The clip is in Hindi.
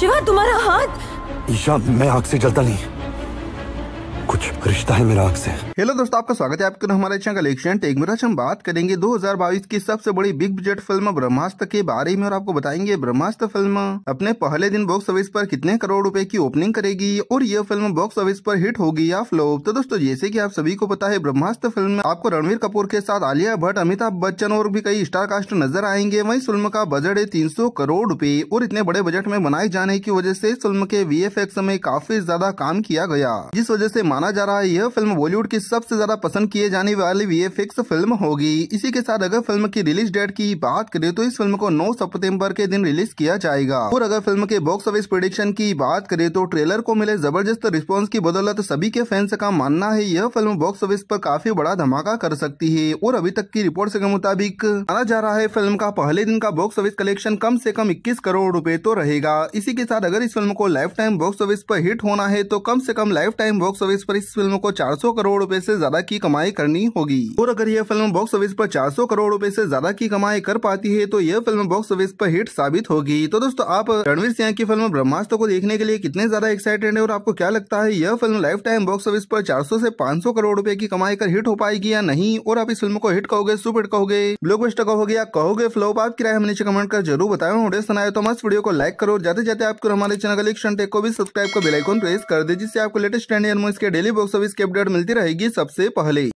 शिवा तुम्हारा हाथ ईशा मैं आग से जलता नहीं आज रिश्ता है मेरा आपसे हेलो दोस्तों आपका स्वागत है आपके हमारे चैनल एक्शन टेक में हम बात करेंगे 2022 की सबसे बड़ी बिग बजट फिल्म ब्रह्मास्त्र के बारे में और आपको बताएंगे ब्रह्मास्त्र फिल्म अपने पहले दिन बॉक्स ऑफिस पर कितने करोड़ रुपए की ओपनिंग करेगी और यह फिल्म बॉक्स ऑफिस पर हिट होगी या फ्लोप तो दोस्तों जैसे की आप सभी को पता है ब्रह्मास्त्र फिल्म में आपको रणवीर कपूर के साथ आलिया भट्ट अमिताभ बच्चन और भी कई स्टार कास्ट नजर आएंगे वही फिल्म का बजट है तीन करोड़ रूपए और इतने बड़े बजट में बनाए जाने की वजह ऐसी फिल्म के वी में काफी ज्यादा काम किया गया जिस वजह ऐसी माना कहा जा रहा है यह फिल्म बॉलीवुड की सबसे ज्यादा पसंद किए जाने वाली वी फिल्म होगी इसी के साथ अगर फिल्म की रिलीज डेट की बात करें तो इस फिल्म को 9 सितंबर के दिन रिलीज किया जाएगा और अगर फिल्म के बॉक्स ऑफिस प्रोडिक्शन की बात करें तो ट्रेलर को मिले जबरदस्त रिस्पॉन्स की बदौलत सभी के फैंस का मानना है यह फिल्म बॉक्स ऑफिस आरोप काफी बड़ा धमाका कर सकती है और अभी तक की रिपोर्ट के मुताबिक माना जा रहा है फिल्म का पहले दिन का बॉक्स ऑफिस कलेक्शन कम से कम इक्कीस करोड़ रूपए तो रहेगा इसी के साथ अगर इस फिल्म को लाइफ टाइम बॉक्स ऑफिस पर हिट होना है तो कम से कम लाइफ टाइम बॉक्स ऑफिस पर इस फिल्म को 400 करोड़ रुपए से ज्यादा की कमाई करनी होगी और अगर यह फिल्म बॉक्स ऑफिस पर 400 करोड़ रुपए से ज्यादा की कमाई कर पाती है तो यह फिल्म बॉक्स ऑफिस पर हिट साबित होगी तो दोस्तों आप रणवीर सिंह की फिल्म ब्रह्मास्त्र को देखने के लिए कितने ज्यादा एक्साइटेड है और आपको क्या लगता है यह film lifetime box office पर 400 से 500 करोड़ रुपए की कमाई कर हिट हो पाएगी या नहीं और आप इस फिल्म को हिट कहोगे सुपर कहोगे ब्लॉकबस्टर कहोगे या कहोगे फ्लोप आप किराए हमें नीचे कमेंट कर जरूर बताओ वीडियो सुनाए तो मस्त वीडियो को लाइक करो जाते जाते आपको हमारे चैनल को भी सब्सक्राइब कर बेलाइकॉन प्रेस कर दे जिससे आपको लेटेस्ट ट्रेंड के डेली बॉक्स ऑफिस की अपडेट मिलती रहेगी सबसे पहले